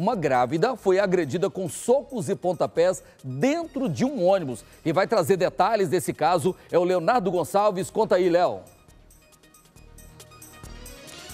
Uma grávida foi agredida com socos e pontapés dentro de um ônibus. E vai trazer detalhes desse caso é o Leonardo Gonçalves. Conta aí, Léo.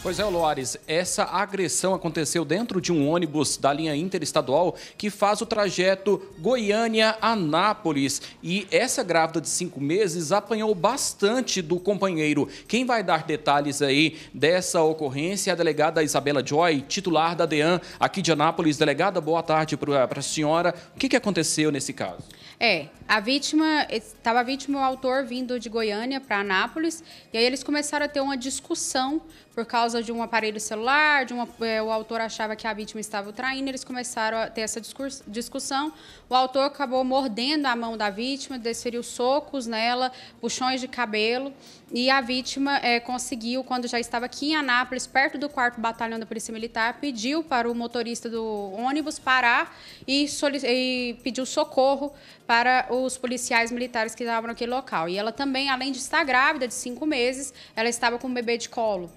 Pois é, Loares, essa agressão aconteceu dentro de um ônibus da linha interestadual que faz o trajeto Goiânia-Anápolis. E essa grávida de cinco meses apanhou bastante do companheiro. Quem vai dar detalhes aí dessa ocorrência é a delegada Isabela Joy, titular da DEAN aqui de Anápolis. Delegada, boa tarde para a senhora. O que, que aconteceu nesse caso? É, a vítima, estava a vítima o autor vindo de Goiânia para Anápolis, e aí eles começaram a ter uma discussão por causa de um aparelho celular, de uma, é, o autor achava que a vítima estava traindo, eles começaram a ter essa discurso, discussão, o autor acabou mordendo a mão da vítima, desferiu socos nela, puxões de cabelo, e a vítima é, conseguiu, quando já estava aqui em Anápolis, perto do quarto batalhão da Polícia Militar, pediu para o motorista do ônibus parar e, e pediu socorro para os policiais militares que estavam naquele local. E ela também, além de estar grávida de cinco meses, ela estava com um bebê de colo.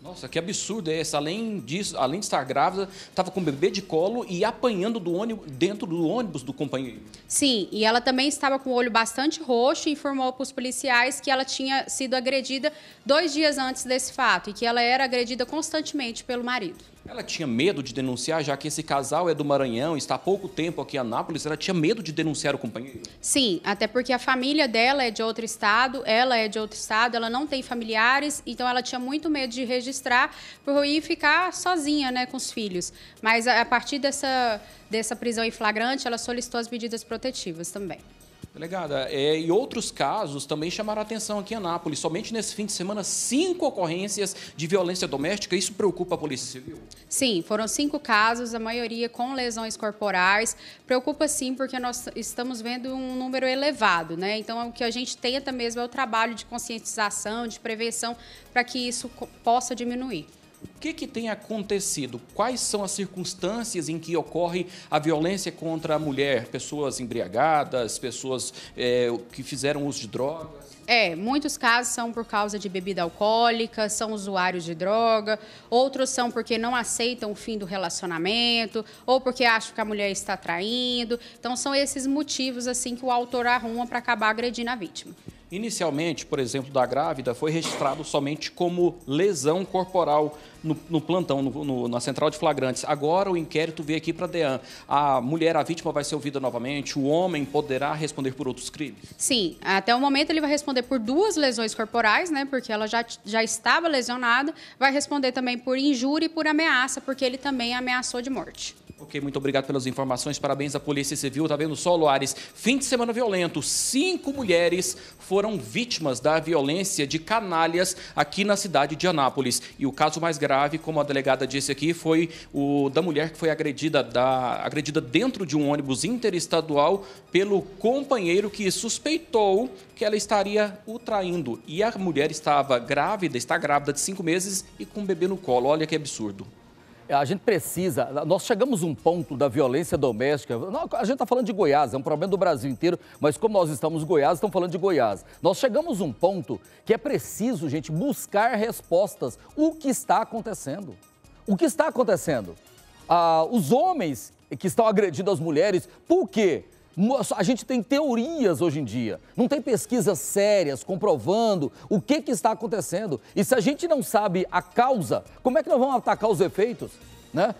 Nossa, que absurdo é esse? Além disso, além de estar grávida, estava com o bebê de colo e apanhando do ônibus, dentro do ônibus do companheiro. Sim, e ela também estava com o olho bastante roxo e informou para os policiais que ela tinha sido agredida dois dias antes desse fato e que ela era agredida constantemente pelo marido. Ela tinha medo de denunciar, já que esse casal é do Maranhão, está há pouco tempo aqui em Anápolis, ela tinha medo de denunciar o companheiro? Sim, até porque a família dela é de outro estado, ela é de outro estado, ela não tem familiares, então ela tinha muito medo de registrar por ir ficar sozinha, né, com os filhos. Mas a partir dessa, dessa prisão em flagrante, ela solicitou as medidas protetivas também. Delegada, é, e outros casos também chamaram atenção aqui em Anápolis. Somente nesse fim de semana, cinco ocorrências de violência doméstica. Isso preocupa a Polícia Civil? Sim, foram cinco casos, a maioria com lesões corporais. Preocupa sim, porque nós estamos vendo um número elevado, né? Então, o que a gente tenta mesmo é o trabalho de conscientização, de prevenção, para que isso possa diminuir. O que, que tem acontecido? Quais são as circunstâncias em que ocorre a violência contra a mulher? Pessoas embriagadas, pessoas é, que fizeram uso de drogas? É, muitos casos são por causa de bebida alcoólica, são usuários de droga, outros são porque não aceitam o fim do relacionamento, ou porque acham que a mulher está traindo. Então são esses motivos assim que o autor arruma para acabar agredindo a vítima. Inicialmente, por exemplo, da grávida, foi registrado somente como lesão corporal no, no plantão, no, no, na central de flagrantes. Agora o inquérito veio aqui para a DEAN. A mulher, a vítima, vai ser ouvida novamente, o homem poderá responder por outros crimes? Sim, até o momento ele vai responder por duas lesões corporais, né? Porque ela já, já estava lesionada, vai responder também por injúria e por ameaça, porque ele também ameaçou de morte. Ok, muito obrigado pelas informações. Parabéns à Polícia Civil. Tá vendo só, Loares? Fim de semana violento. Cinco mulheres foram vítimas da violência de canalhas aqui na cidade de Anápolis. E o caso mais grave, como a delegada disse aqui, foi o da mulher que foi agredida, da, agredida dentro de um ônibus interestadual pelo companheiro que suspeitou que ela estaria o traindo. E a mulher estava grávida, está grávida de cinco meses e com um bebê no colo. Olha que absurdo a gente precisa. Nós chegamos a um ponto da violência doméstica. A gente está falando de Goiás, é um problema do Brasil inteiro, mas como nós estamos em Goiás, estamos falando de Goiás. Nós chegamos a um ponto que é preciso, gente, buscar respostas. O que está acontecendo? O que está acontecendo? Ah, os homens que estão agredindo as mulheres, por quê? A gente tem teorias hoje em dia, não tem pesquisas sérias comprovando o que, que está acontecendo. E se a gente não sabe a causa, como é que nós vamos atacar os efeitos? Né?